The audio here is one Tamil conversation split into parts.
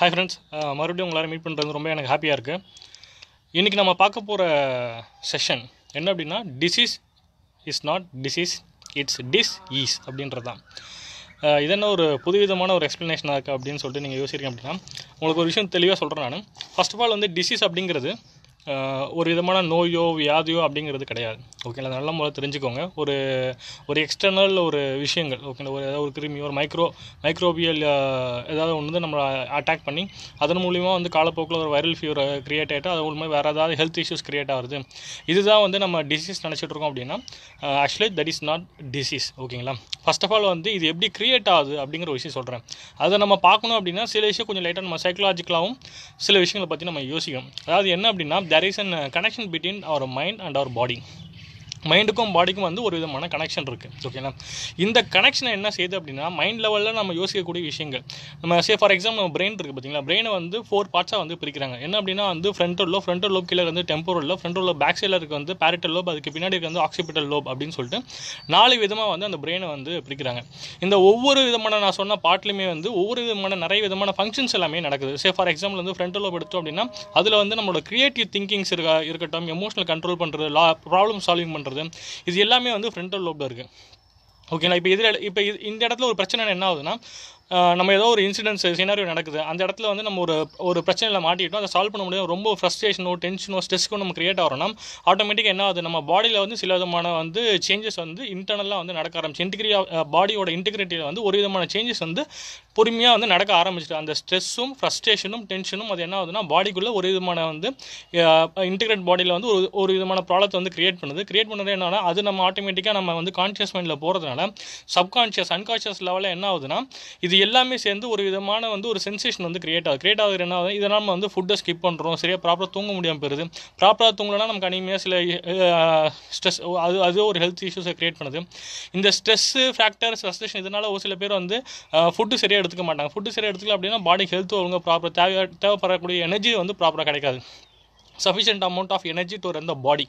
ஹாய் ஃப்ரெண்ட்ஸ் மறுபடியும் உங்களால் மீட் பண்ணுறது ரொம்ப எனக்கு ஹாப்பியாக இருக்குது இன்றைக்கி நம்ம பார்க்க போகிற செஷன் என்ன அப்படின்னா disease is not disease it's dis ease அப்படின்றது தான் இது என்ன ஒரு புதுவிதமான ஒரு எக்ஸ்ப்ளனேஷனாக இருக்குது அப்படின்னு சொல்லிட்டு நீங்கள் யோசிக்கிறீங்க அப்படின்னா உங்களுக்கு ஒரு விஷயம் தெளிவாக சொல்கிறேன் நான் ஃபஸ்ட் ஆஃப் ஆல் வந்து டிசீஸ் அப்படிங்கிறது ஒரு விதமான நோயோ வியாதியோ அப்படிங்கிறது கிடையாது ஓகேங்களா நல்ல முறை தெரிஞ்சுக்கோங்க ஒரு ஒரு எக்ஸ்டர்னல் ஒரு விஷயங்கள் ஓகேங்களா ஒரு ஏதாவது ஒரு கிருமி ஒரு மைக்ரோ மைக்ரோபியல் ஏதாவது ஒன்று வந்து நம்மளை அட்டாக் பண்ணி அதன் மூலிமா வந்து காலப்போக்கில் ஒரு வைரல் ஃபீவர் கிரியேட் ஆகிட்டு அது மூலமாக வேறு ஏதாவது ஹெல்த் இஷ்யூஸ் க்ரியேட் ஆகுது இதுதான் வந்து நம்ம டிசீஸ் நினச்சிட்டு இருக்கோம் அப்படின்னா actually that is not disease ஓகேங்களா ஃபஸ்ட் ஆஃப் ஆல் வந்து இது எப்படி க்ரியேட் ஆகுது அப்படிங்கிற விஷயம் சொல்கிறேன் அதை நம்ம பார்க்கணும் அப்படின்னா சில விஷயம் கொஞ்சம் லைட்டாக நம்ம சைக்கலாஜிக்கலாகவும் சில விஷயங்களை பற்றி நம்ம யோசிக்கணும் அதாவது என்ன அப்படின்னா there is a uh, connection between our mind and our body மைண்டுக்கும் பாடிக்கும் வந்து ஒரு விதமான கனெக்ஷன் இருக்குது ஓகேங்களா இந்த கனெக்ஷனை என்ன செய்யுது அப்படின்னா மைண்ட் லெவலில் நம்ம யோசிக்கக்கூடிய விஷயங்கள் நம்ம சே ஃபார் எக்ஸாம்பிள் நம்ம பிரெயின் இருக்குது பார்த்தீங்களா பிரெயினை வந்து ஃபோர் பார்ட்ஸாக வந்து பிரிக்கிறாங்க என்ன அப்படின்னா வந்து ஃப்ரண்டல் லோப் ஃப்ரண்டல் லோப் கீழே வந்து temporal lobe front lobe back சைடில் இருக்க வந்து பேரட்டல் லோப் அதுக்கு பின்னாடி இருக்க வந்து ஆக்சிபிட்டல் லோப் அப்படின்னு சொல்லிட்டு நாலு விதமாக வந்து அந்த பிரெயினை வந்து பிரிக்கிறாங்க இந்த ஒவ்வொரு விதமான நான் சொன்ன பாட்லையுமே வந்து ஒவ்வொரு விதமான நிறைய விதமான ஃபங்க்ஷன்ஸ் எல்லாமே நடக்குது சே ஃபார் எக்ஸாம்பிள் வந்து ஃப்ரண்ட் லோப் எடுத்தோம் அப்படின்னா அதில் வந்து நம்மளோட க்ரியேட்டிவ் திங்கிங்ஸ் இருக்கா இருக்கட்டும் எமோஷனல் கண்ட்ரோல் பண்ணுறது லா ப்ராப்ளம் சால்விங் பண்ணுறது பண்ணுறது இது எல்லாமே வந்து ஃப்ரண்டல் லோப்பில் இருக்குது ஓகேங்களா இப்போ இதில் இப்போ இந்த இடத்துல ஒரு பிரச்சனை என்ன ஆகுதுன்னா நம்ம ஏதோ ஒரு இன்சிடென்ட்ஸ் சினாரியோ நடக்குது அந்த இடத்துல வந்து நம்ம ஒரு ஒரு பிரச்சனையில் மாட்டிட்டோம் அதை சால்வ் பண்ண முடியும் ரொம்ப ஃப்ரஸ்ட்ரேஷனோ டென்ஷனோ ஸ்ட்ரெஸ்க்கும் நம்ம கிரியேட் ஆகிறோம் ஆட்டோமேட்டிக்காக என்ன ஆகுது நம்ம பாடியில் வந்து சில விதமான வந்து சேஞ்சஸ் வந்து இன்டர்னலாக வந்து நடக்க ஆரம்பிச்சு இன்டிகிரியா பாடியோட இன்டிகிரிட்டியில் வந்து ஒரு விதமான சேஞ்சஸ் வந்து பொறுமையாக வந்து நடக்க ஆரம்பிச்சிட்டு அந்த ஸ்ட்ரெஸ்ஸும் ஃப்ரஸ்ட்ரேஷனும் டென்ஷனும் அது என்ன ஆகுதுன்னா பாடிக்குள்ளே ஒரு விதமான வந்து இன்டிகிரேட் பாடியில் வந்து ஒரு ஒரு விதமான ப்ராப்ளத்தை வந்து கிரியேட் பண்ணுது கிரியேட் பண்ணுறது என்னன்னா அது நம்ம ஆட்டோமேட்டிக்காக நம்ம வந்து கான்ஷியஸ் மைண்டில் போகிறதுனால சப்கான்ஷியஸ் அன்கான்ஷியஸ் லெவலில் என்ன ஆகுதுன்னா இது எல்லாமே சேர்ந்து ஒரு விதமான வந்து ஒரு சென்சேஷன் வந்து கிரியேட் ஆகுது கிரியேட் ஆகுது என்ன ஆகுது இதனால் நம்ம வந்து ஃபுட்டை ஸ்கிப் பண்ணுறோம் சரியாக ப்ராப்பராக தூங்க முடியாமல் போயிருது ப்ராப்பராக தூங்கலனா நமக்கு அனிமையாக சில ஸ்ட்ரெஸ் அது அது ஒரு ஹெல்த் இஷ்யூஸை கிரியேட் பண்ணுது இந்த ஸ்ட்ரெஸ்ஸு ஃபேக்டர் ஸ்ட்ரெஸ்டேஷன் இதனால் ஒரு சில பேர் வந்து ஃபுட்டு சரியாக எடுத்துக்க மாட்டாங்க ஃபுட்டு சரியாக எடுத்துக்கல அப்படின்னா பாடி ஹெல்த் ஒழுங்காக ப்ராப்பராக தேவை தேவைப்படக்கூடிய எனர்ஜி வந்து ப்ராப்பராக கிடைக்காது sufficient amount of energy to இந்த த பாடி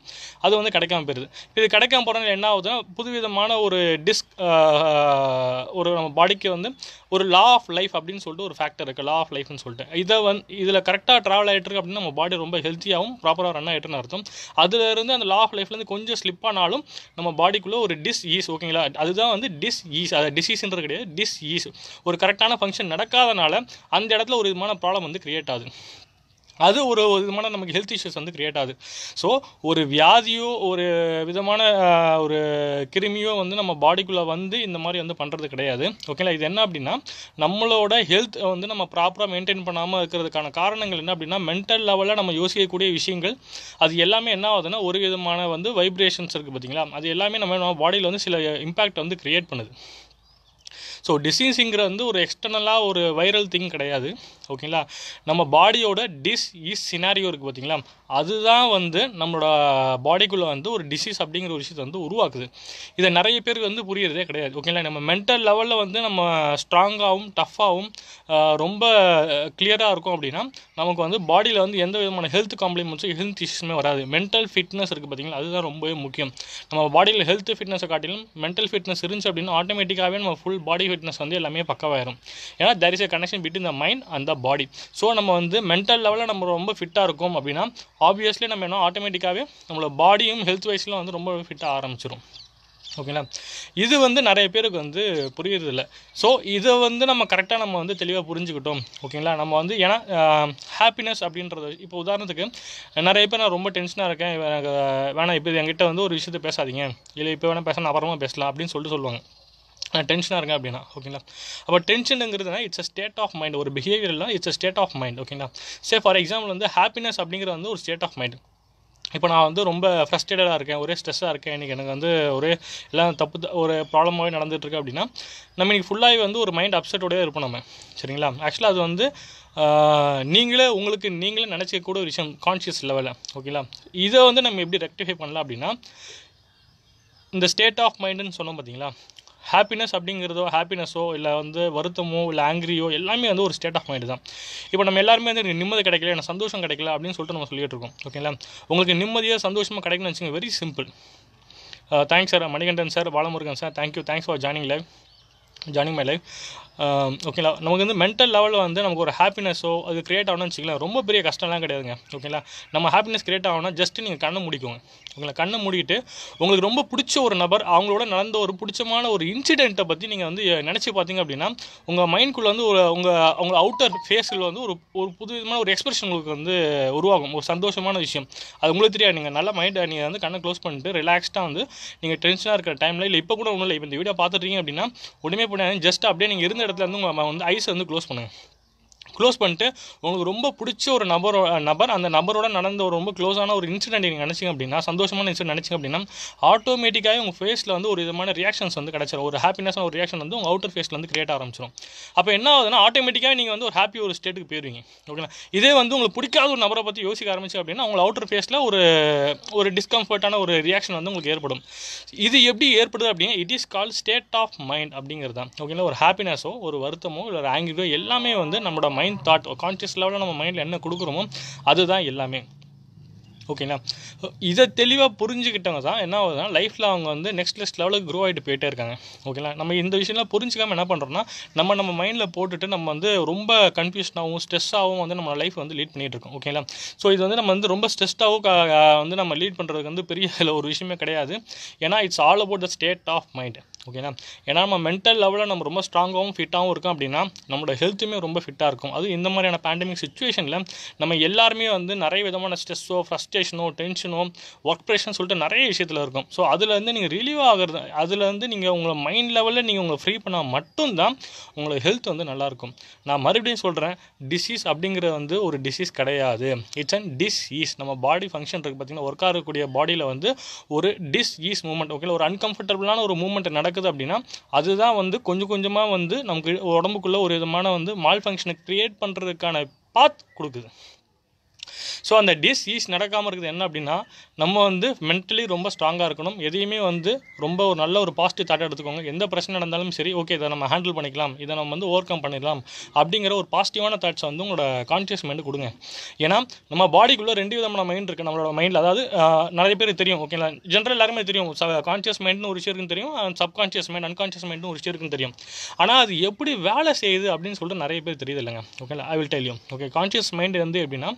அது வந்து கிடைக்காம போயிருது இது கிடைக்காம போகிறதுனால என்ன ஆகுதுன்னா புதுவிதமான ஒரு டிஸ்க் ஒரு நம்ம பாடிக்கு வந்து ஒரு லா ஆஃப் லைஃப் அப்படின்னு சொல்லிட்டு ஒரு ஃபேக்டர் இருக்குது லா ஆஃப் லைஃப்னு சொல்லிட்டு இதை வந்து இதில் கரெக்டாக ட்ராவல் ஆகிட்டு இருக்கு நம்ம பாடி ரொம்ப ஹெல்த்தியாகவும் ப்ராப்பராக ரன் ஆகிட்டுன்னு அர்த்தம் அதுலேருந்து அந்த லா ஆஃப் லைஃப்லேருந்து கொஞ்சம் ஸ்லிப் ஆனாலும் நம்ம பாடிக்குள்ளே ஒரு டிஸ் ஈஸ் ஓகேங்களா அதுதான் வந்து டிஸ் ஈஸ் அது டிசீஸ்ன்றது கிடையாது டிஸ் ஈஸ் ஒரு கரெக்டான ஃபங்க்ஷன் நடக்காதனால அந்த இடத்துல ஒரு விதமான ப்ராப்ளம் வந்து கிரியேட் ஆகுது அது ஒரு விதமான நமக்கு ஹெல்த் இஷ்யூஸ் வந்து கிரியேட் ஆகுது ஸோ ஒரு வியாதியோ ஒரு விதமான ஒரு கிருமியோ வந்து நம்ம பாடிக்குள்ளே வந்து இந்த மாதிரி வந்து பண்ணுறது கிடையாது ஓகேங்களா இது என்ன அப்படின்னா நம்மளோட ஹெல்த் வந்து நம்ம ப்ராப்பராக மெயின்டைன் பண்ணாமல் இருக்கிறதுக்கான காரணங்கள் என்ன அப்படின்னா மென்டல் லெவலில் நம்ம யோசிக்கக்கூடிய விஷயங்கள் அது எல்லாமே என்ன ஆகுதுன்னா ஒரு விதமான வந்து வைப்ரேஷன்ஸ் இருக்குது பார்த்தீங்களா அது எல்லாமே நம்ம நம்ம பாடியில் வந்து சில இம்பேக்ட் வந்து க்ரியேட் பண்ணுது ஸோ டிசீஸுங்கிற வந்து ஒரு எக்ஸ்டர்னலாக ஒரு வைரல் திங் கிடையாது ஓகேங்களா நம்ம பாடியோட டிஸ் இஸ் சினாரியோ இருக்குது பார்த்தீங்களா அதுதான் வந்து நம்மளோட பாடிக்குள்ளே வந்து ஒரு டிசீஸ் அப்படிங்கிற ஒரு விஷயத்தை வந்து உருவாக்குது இதை நிறைய பேருக்கு வந்து புரியறதே கிடையாது ஓகேங்களா நம்ம மென்டல் லெவலில் வந்து நம்ம ஸ்ட்ராங்காகவும் டஃப்பாகவும் ரொம்ப கிளியராக இருக்கும் அப்படின்னா நமக்கு வந்து பாடியில் வந்து எந்த விதமான ஹெல்த் காம்ப்ளிமெண்ட்ஸும் ஹெல்த் இஷ்யூஸுமே வராது மென்டல் ஃபிட்னஸ் இருக்குது பார்த்தீங்களா அதுதான் ரொம்பவே முக்கியம் நம்ம பாடியில் ஹெல்த் ஃபிட்னஸை காட்டிலும் மென்டல் ஃபிட்னஸ் இருந்துச்சு அப்படின்னா ஆட்டோமேட்டிக்காகவே நம்ம ஃபுல் பாடி ஃபிட்னஸ் வந்து எல்லாமே பக்கவாயிரும் ஏன்னா there is a connection between the mind and the body so நம்ம வந்து மென்டல் லெவலில் நம்ம ரொம்ப ஃபிட்டாக இருக்கும் அப்படின்னா ஆப்வியஸ்லி நம்ம என்ன ஆட்டோமேட்டிக்காகவே நம்மளோட பாடியும் ஹெல்த் வைஸ்லாம் வந்து ரொம்ப ஃபிட்டாக ஆரம்பிச்சிடும் ஓகேங்களா இது வந்து நிறைய பேருக்கு வந்து புரியுறதில்ல ஸோ இதை வந்து நம்ம கரெக்டாக நம்ம வந்து தெளிவாக புரிஞ்சுக்கிட்டோம் ஓகேங்களா நம்ம வந்து ஏன்னா ஹாப்பினஸ் அப்படின்றது இப்போ உதாரணத்துக்கு நிறைய பேர் நான் ரொம்ப டென்ஷனாக இருக்கேன் வேணாம் இப்போ என்கிட்ட வந்து ஒரு விஷயத்த பேசாதீங்க இல்லை இப்போ வேணால் பேசணும் அப்புறமா பேசலாம் அப்படின்னு சொல்லிட்டு சொல்லுவாங்க நான் டென்ஷனாக இருக்கேன் அப்படின்னா ஓகேங்களா அப்போ டென்ஷனுங்கிறதுனா it's a state of mind ஒரு பிஹேவியர்லாம் it's a state of mind ஓகேங்களா சே ஃபார் எக்ஸாம்பிள் வந்து ஹாப்பினஸ் அப்படிங்கிறது வந்து ஒரு ஸ்டேட் ஆஃப் மைண்ட் இப்போ நான் வந்து ரொம்ப ஃப்ரஸ்ட்ரேட்டடாக இருக்கேன் ஒரே ஸ்ட்ரெஸ்ஸாக இருக்கேன் இன்றைக்கி எனக்கு வந்து ஒரே எல்லாம் தப்பு ஒரு ப்ராப்ளமாகவே நடந்துகிட்ருக்கு அப்படின்னா நம்ம இன்றைக்கி ஃபுல்லாகவே வந்து ஒரு மைண்ட் அப்செட்டோடய இருப்போம் நம்ம சரிங்களா ஆக்சுவலாக அது வந்து நீங்களே உங்களுக்கு நீங்களே நினச்சிக்கக்கூட ஒரு விஷயம் கான்ஷியஸ் லெவலில் ஓகேங்களா இதை வந்து நம்ம எப்படி ரெக்டிஃபை பண்ணலாம் அப்படின்னா இந்த ஸ்டேட் ஆஃப் மைண்டுன்னு சொன்னோம் பார்த்தீங்களா ஹாப்பினஸ் அப்படிங்கிறதோ ஹாப்பினஸோ இல்லை வந்து வருத்தமோ இல்லை ஆங்கிரியோ எல்லாமே வந்து ஒரு ஸ்டேட் ஆஃப் மைண்டு தான் இப்போ நம்ம எல்லாருமே வந்து நிம்மதி கிடைக்கல எனக்கு சந்தோஷம் கிடைக்கல அப்படின்னு சொல்லிட்டு நம்ம சொல்லிகிட்டு இருக்கோம் ஓகேங்களா உங்களுக்கு நிம்மதியாக சந்தோஷமாக கிடைக்கணும்னு வச்சுங்க very simple thanks sir Manikandan sir Balamurugan sir thank you thanks for joining live joining my life ஓகேங்களா நமக்கு வந்து மென்டல் லெவலில் வந்து நமக்கு ஒரு ஹாப்பினஸோ அது கிரியேட் ஆகணும்னு வச்சுக்கலாம் ரொம்ப பெரிய கஷ்டம்லாம் கிடையாதுங்க ஓகேங்களா நம்ம ஹாப்பினஸ் கிரியேட் ஆகணும்னா ஜஸ்ட்டு நீங்கள் கண்ணை முடிக்குங்க உங்களை கண்ணை மூடிட்டு உங்களுக்கு ரொம்ப பிடிச்ச ஒரு நபர் அவங்களோட நடந்த ஒரு பிடிச்சமான ஒரு இன்சிடெண்ட்டை பற்றி நீங்கள் வந்து நினச்சி பார்த்தீங்க அப்படின்னா உங்கள் மைண்ட்குள்ளே வந்து ஒரு உங்கள் அவங்க அவுட்டர் ஃபேஸில் வந்து ஒரு ஒரு புது விதமான ஒரு எக்ஸ்பிரஷன் உங்களுக்கு வந்து உருவாகும் ஒரு சந்தோஷமான விஷயம் அது உங்களுக்கு தெரியாது நீங்கள் நல்லா மைண்டை நீங்கள் வந்து கண்ணை க்ளோஸ் பண்ணிட்டு ரிலாக்ஸ்டாக வந்து நீங்கள் டென்ஷனாக இருக்கிற டைமில் இல்லை இப்போ கூட ஒன்றும் இல்லை இப்போ இந்த வீடியோ பார்த்துட்டீங்க அப்படின்னா உடனே போனால் ஜஸ்ட் அப்படியே நீங்கள் இருந்த இடத்துல வந்து உங்கள் வந்து ஐஸ் வந்து க்ளோஸ் பண்ணுங்கள் க்ளோஸ் பண்ணிட்டு உங்களுக்கு ரொம்ப பிடிச்ச ஒரு நபரோ நபர் அந்த நபரோட நடந்த ஒரு ரொம்ப க்ளோஸான ஒரு இன்சிடென்ட் நீங்கள் நினச்சிங்க அப்படின்னா சந்தோஷமான இன்சிடென்ட் நினச்சிங்க அப்படின்னா ஆட்டோமேட்டிக்காக உங்கள் ஃபேஸில் வந்து ஒரு விதமான ரியாக்ஷன்ஸ் வந்து கிடச்சிடும் ஒரு ஹாப்பினஸான ஒரு ரியாக்ஷன் வந்து உங்கள் அவுட்டர் ஃபேஸில் வந்து கிரியேட் ஆரம்பிச்சிடும் அப்போ என்ன ஆகுதுன்னா ஆட்டோமேட்டிக்காக நீங்கள் வந்து ஒரு ஹாப்பி ஒரு ஸ்டேட்டுக்கு போயிருவீங்க ஓகேங்களா இதே வந்து உங்களுக்கு பிடிக்காத ஒரு நபரை பற்றி யோசிக்க ஆரம்பிச்சு அப்படின்னா உங்கள் அவுட்டர் ஃபேஸில் ஒரு ஒரு டிஸ்கம்ஃபர்ட்டான ஒரு ரியாக்ஷன் வந்து உங்களுக்கு ஏற்படும் இது எப்படி ஏற்படுது அப்படின்னா it is call state of mind அப்படிங்கிறது தான் ஓகேங்களா ஒரு ஹாப்பினஸோ ஒரு வருத்தமோ இல்லை ஒரு ஆங்கிலோ எல்லாமே வந்து நம்மளோட மைண்ட் தாட் கான்ஷியஸ் லெவலில் நம்ம மைண்டில் என்ன கொடுக்குறோமோ அதுதான் எல்லாமே ஓகேங்களா இதை தெளிவாக புரிஞ்சுக்கிட்டவங்க தான் என்ன ஆகுதுன்னா லைஃப்பில் அவங்க வந்து நெக்ஸ்ட் நெக்ஸ்ட் லெவலுக்கு க்ரோ ஆகிட்டு போயிட்டே இருக்காங்க ஓகேங்களா நம்ம இந்த விஷயம்லாம் புரிஞ்சுக்காமல் என்ன பண்ணுறோம்னா நம்ம நம்ம மைண்டில் போட்டுட்டு நம்ம வந்து ரொம்ப கன்ஃபியூஷனாகவும் ஸ்ட்ரெஸ்ஸாகவும் வந்து நம்ம லைஃப் வந்து லீட் பண்ணிகிட்டு இருக்கோம் ஓகேங்களா ஸோ இது வந்து நம்ம வந்து ரொம்ப ஸ்ட்ரெஸ்டாகவும் வந்து நம்ம லீட் பண்ணுறதுக்கு வந்து பெரிய ஒரு விஷயமே கிடையாது ஏன்னா it's all about the state of mind ஓகேனா ஏன்னா நம்ம மென்டல் லெவலில் நம்ம ரொம்ப ஸ்ட்ராங்காகவும் ஃபிட்டாகவும் இருக்கும் அப்படின்னா நம்மளோட ஹெல்த்துமே ரொம்ப ஃபிட்டாக இருக்கும் அது இந்த மாதிரியான பேண்டமிக் சுச்சுவேஷனில் நம்ம எல்லாருமே வந்து நிறைய விதமான ஸ்ட்ரெஸ்ஸோ ஃப்ரஸ்ட்ரேஷன் இரிட்டேஷனோ டென்ஷனோ ஒர்க் ப்ரெஷர்னு சொல்லிட்டு நிறைய விஷயத்தில் இருக்கும் ஸோ அதுலேருந்து நீங்கள் ரிலீவ் ஆகிறது அதுலேருந்து நீங்கள் உங்களை மைண்ட் லெவலில் நீங்கள் உங்களை ஃப்ரீ பண்ணால் மட்டும்தான் உங்களோட ஹெல்த் வந்து நல்லாயிருக்கும் நான் மறுபடியும் சொல்கிறேன் டிசீஸ் அப்படிங்கிறது வந்து ஒரு டிசீஸ் கிடையாது இட்ஸ் அண்ட் டிஸ்இஸ் நம்ம பாடி ஃபங்க்ஷன் இருக்குது பார்த்திங்கன்னா ஒர்க் ஆகக்கூடிய பாடியில் வந்து ஒரு ஈஸ் மூமெண்ட் ஓகே ஒரு அன்கம்ஃபர்டபுளான ஒரு மூமெண்ட் நடக்குது அப்படின்னா அதுதான் வந்து கொஞ்சம் கொஞ்சமாக வந்து நமக்கு உடம்புக்குள்ளே ஒரு விதமான வந்து மால் ஃபங்க்ஷனை க்ரியேட் பண்ணுறதுக்கான பாத் கொடுக்குது ஸோ அந்த டிசீஸ் நடக்காமல் இருக்குது என்ன அப்படின்னா நம்ம வந்து மென்டலி ரொம்ப ஸ்ட்ராங்காக இருக்கணும் எதையுமே வந்து ரொம்ப ஒரு நல்ல ஒரு பாசிட்டிவ் தாட்டாக எடுத்துக்கோங்க எந்த பிரச்சனை நடந்தாலும் சரி ஓகே இதை நம்ம ஹேண்டில் பண்ணிக்கலாம் இதை நம்ம வந்து ஓவர் கம் பண்ணிடலாம் அப்படிங்கிற ஒரு பாசிட்டிவான தாட்ஸை வந்து உங்களோட கான்ஷியஸ் மைண்டு கொடுங்க ஏன்னா நம்ம பாடிக்குள்ளே ரெண்டு விதமான மைண்ட் இருக்குது நம்மளோட மைண்டில் அதாவது நிறைய பேர் தெரியும் ஓகேங்களா ஜென்ரல் எல்லாருமே தெரியும் கான்ஷியஸ் மைண்ட்னு ஒரு விஷயம் இருக்குன்னு தெரியும் சப்கான்ஷியஸ் மைண்ட் அன்கான்ஷியஸ் மைண்ட்னு ஒரு விஷயம் இருக்குன்னு தெரியும் ஆனால் அது எப்படி வேலை செய்யுது அப்படின்னு சொல்லிட்டு நிறைய பேர் தெரியுது இல்லைங்க ஓகேங்களா I will tell you okay conscious mind வந்து எப்படின்னா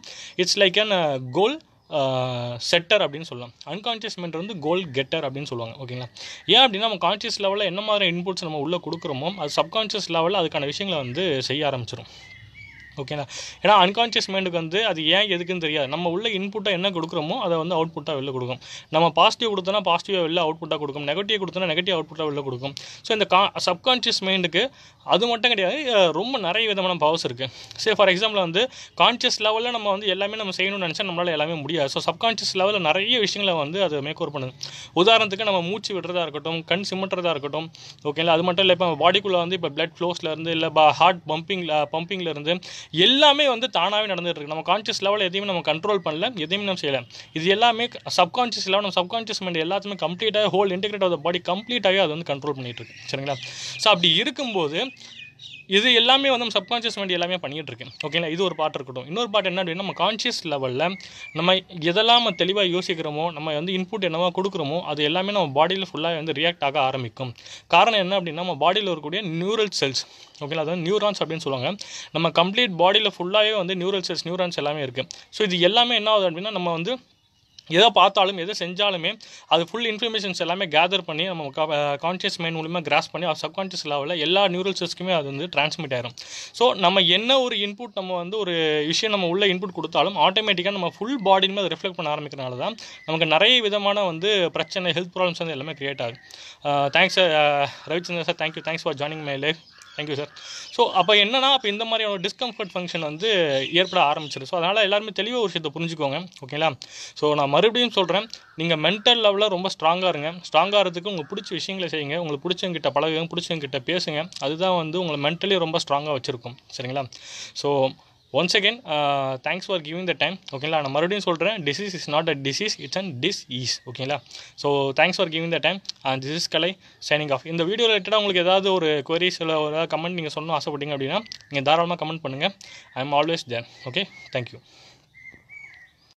it's like again goal setter அப்படின்னு சொல்லலாம் அன்கான்ஷியஸ் மைண்ட் வந்து கோல் கெட்டர் அப்படின்னு சொல்லுவாங்க ஓகேங்களா ஏன் அப்படின்னா நம்ம கான்ஷியஸ் லெவலில் என்ன மாதிரி இன்புட்ஸ் நம்ம உள்ளே கொடுக்குறோமோ அது சப்கான்ஷியஸ் லெவலில் அதுக்கான விஷயங்களை வந்து செய்ய ஆரம்பிச்சிடும் ஓகேண்ணா ஏன்னா அன்கான்ஷியஸ் மைண்டுக்கு வந்து அது ஏன் எதுக்குன்னு தெரியாது நம்ம உள்ள இன்புட்டாக என்ன கொடுக்குறோமோ அதை வந்து அவுட்புட்டாக வெளில கொடுக்கும் நம்ம பாசிட்டிவ் கொடுத்தோன்னா பாசிட்டிவாக வெளில அவுட்புட்டாக கொடுக்கும் நெகட்டிவ் கொடுத்தோன்னா நெகட்டிவ் அவுட்புட்டாக வெளில கொடுக்கும் ஸோ இந்த கா சப்கான்ஷியஸ் மைண்டுக்கு அது மட்டும் கிடையாது ரொம்ப நிறைய விதமான பவர்ஸ் இருக்குது சரி ஃபார் எக்ஸாம்பிள் வந்து கான்ஷியஸ் லெவலில் நம்ம வந்து எல்லாமே நம்ம செய்யணும்னு நினச்சா நம்மளால் எல்லாமே முடியாது ஸோ சப்கான்ஷியஸ் லெவலில் நிறைய விஷயங்களை வந்து அது மேக் ஓவர் பண்ணுது உதாரணத்துக்கு நம்ம மூச்சு விடுறதா இருக்கட்டும் கண் சிமிட்டுறதா இருக்கட்டும் ஓகேங்களா அது மட்டும் இல்லை இப்போ பாடிக்குள்ளே வந்து இப்போ பிளட் ஃப்ளோஸ்லேருந்து இல்லை ஹார்ட் பம்பிங் பம்பிங்லேருந்து எல்லாமே வந்து தானாகவே நடந்துகிட்டு இருக்கு நம்ம கான்ஷியஸ் லெவலில் எதையுமே நம்ம கண்ட்ரோல் பண்ணல எதையுமே நம்ம செய்யலை இது எல்லாமே சப்கான்ஷியஸ் லெவல் நம்ம சப்கான்ஷியஸ் மைண்ட் எல்லாத்துமே கம்ப்ளீட்டாக whole integrate of the body கம்ப்ளீட்டாகவே அதை வந்து கண்ட்ரோல் பண்ணிகிட்டு இருக்கு சரிங்களா ஸோ அப்படி இருக்கும்போது இது எல்லாமே வந்து நம்ம சப்கான்ஷியஸ் மைண்ட் எல்லாமே பண்ணிகிட்டு இருக்கேன் ஓகேங்களா இது ஒரு பாட்டு இருக்கட்டும் இன்னொரு பாட்டு என்ன அப்படின்னா நம்ம கான்ஷியஸ் லெவலில் நம்ம எதெல்லாம் நம்ம தெளிவாக யோசிக்கிறோமோ நம்ம வந்து இன்புட் என்னவா கொடுக்குறோமோ அது எல்லாமே நம்ம பாடியில் ஃபுல்லாக வந்து ரியாக்ட் ஆக ஆரம்பிக்கும் காரணம் என்ன அப்படின்னா நம்ம பாடியில் இருக்கக்கூடிய நியூரல் செல்ஸ் ஓகேங்களா அதாவது நியூரான்ஸ் அப்படின்னு சொல்லுவாங்க நம்ம கம்ப்ளீட் பாடியில் ஃபுல்லாகவே வந்து நியூரல் செல்ஸ் நியூரான்ஸ் எல்லாமே இருக்குது ஸோ இது எல்லாமே என்ன ஆகுது அப்படின்னா நம்ம வந்து எதை பார்த்தாலும் எதை செஞ்சாலுமே அது ஃபுல் இன்ஃபர்மேஷன்ஸ் எல்லாமே கேதர் பண்ணி நம்ம கான்ஷியஸ் மைண்ட் மூலிமா கிராஸ் பண்ணி சப்கான்ஷியஸ் லெவலில் எல்லா நியூரல் சிஸ்க்குமே அது வந்து டிரான்ஸ்மிட் ஆயிரும் ஸோ நம்ம என்ன ஒரு இன்புட் நம்ம வந்து ஒரு விஷயம் நம்ம உள்ள இன்புட் கொடுத்தாலும் ஆட்டோமேட்டிக்காக நம்ம ஃபுல் பாடியுமே அதை ரிஃப்ளெக்ட் பண்ண ஆரம்பிக்கிறனால தான் நமக்கு நிறைய விதமான வந்து பிரச்சனை ஹெல்த் ப்ராப்ளம்ஸ் வந்து எல்லாமே கிரியேட் ஆகும் thanks Ravichandran sir thank you thanks for joining my life thank you sir so அப்போ என்னன்னா அப்போ இந்த மாதிரியான டிஸ்கம்ஃபர்ட் ஃபங்க்ஷன் வந்து ஏற்பட ஆரம்பிச்சிடும் ஸோ அதனால் எல்லாருமே தெளிவாக ஒரு விஷயத்தை புரிஞ்சுக்கோங்க ஓகேங்களா ஸோ நான் மறுபடியும் சொல்கிறேன் நீங்கள் மென்டல் லெவலில் ரொம்ப ஸ்ட்ராங்காக இருங்க இருக்கிறதுக்கு உங்களுக்கு பிடிச்ச விஷயங்களை செய்யுங்க உங்களுக்கு பிடிச்சவங்கிட்ட பழகுங்க பிடிச்சவங்கிட்ட பேசுங்க அதுதான் வந்து உங்களை மென்டலி ரொம்ப ஸ்ட்ராங்காக வச்சுருக்கும் சரிங்களா so once again thanks for giving the time ஓகேங்களா நான் மறுபடியும் சொல்கிறேன் disease is not a disease it's and dis ease ஓகேங்களா so thanks for giving the time and this is Kalai signing off இந்த வீடியோ ரிலேட்டடாக உங்களுக்கு ஏதாவது ஒரு கொரிஸ் இல்லை ஒரு ஏதாவது கமெண்ட் நீங்கள் சொல்லணும் ஆசைப்பட்டீங்க அப்படின்னா நீங்கள் தாராளமாக கமெண்ட் பண்ணுங்கள் I am always then okay thank you